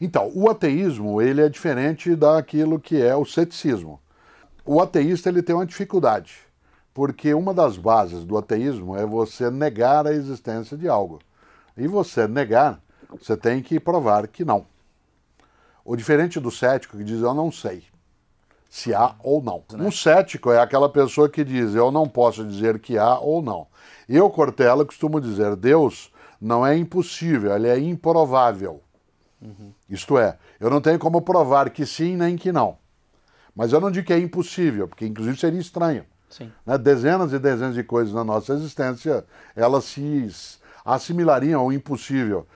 Então, o ateísmo ele é diferente daquilo que é o ceticismo. O ateísta ele tem uma dificuldade, porque uma das bases do ateísmo é você negar a existência de algo. E você negar, você tem que provar que não. O diferente do cético que diz eu não sei se há ou não. Né? Um cético é aquela pessoa que diz eu não posso dizer que há ou não. Eu, Cortella, costumo dizer Deus não é impossível, ele é improvável. Isto é, eu não tenho como provar que sim nem que não. Mas eu não digo que é impossível, porque inclusive seria estranho. Né? Dezenas e dezenas de coisas na nossa existência, elas se assimilariam ao impossível.